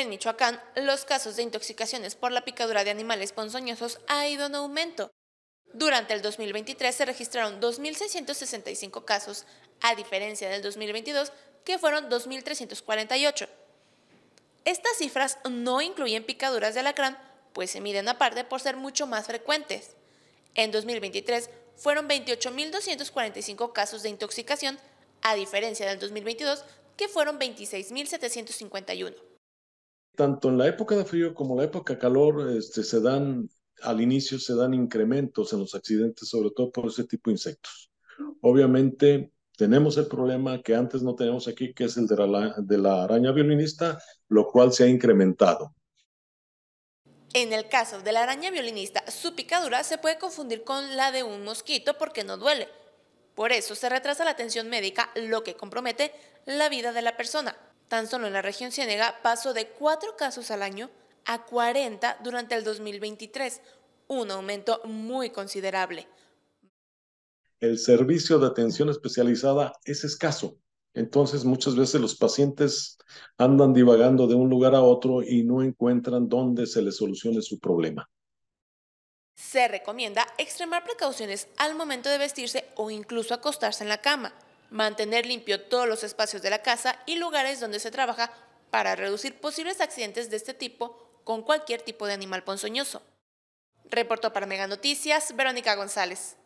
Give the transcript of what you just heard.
En Michoacán, los casos de intoxicaciones por la picadura de animales ponzoñosos ha ido en aumento. Durante el 2023 se registraron 2.665 casos, a diferencia del 2022, que fueron 2.348. Estas cifras no incluyen picaduras de alacrán, pues se miden aparte por ser mucho más frecuentes. En 2023 fueron 28.245 casos de intoxicación, a diferencia del 2022, que fueron 26.751 tanto en la época de frío como en la época de calor este, se dan, al inicio se dan incrementos en los accidentes, sobre todo por ese tipo de insectos. Obviamente tenemos el problema que antes no tenemos aquí, que es el de la araña violinista, lo cual se ha incrementado. En el caso de la araña violinista, su picadura se puede confundir con la de un mosquito porque no duele. Por eso se retrasa la atención médica, lo que compromete la vida de la persona. Tan solo en la región Ciénega pasó de 4 casos al año a 40 durante el 2023, un aumento muy considerable. El servicio de atención especializada es escaso, entonces muchas veces los pacientes andan divagando de un lugar a otro y no encuentran dónde se les solucione su problema. Se recomienda extremar precauciones al momento de vestirse o incluso acostarse en la cama mantener limpio todos los espacios de la casa y lugares donde se trabaja para reducir posibles accidentes de este tipo con cualquier tipo de animal ponzoñoso. Reportó para Mega Noticias Verónica González.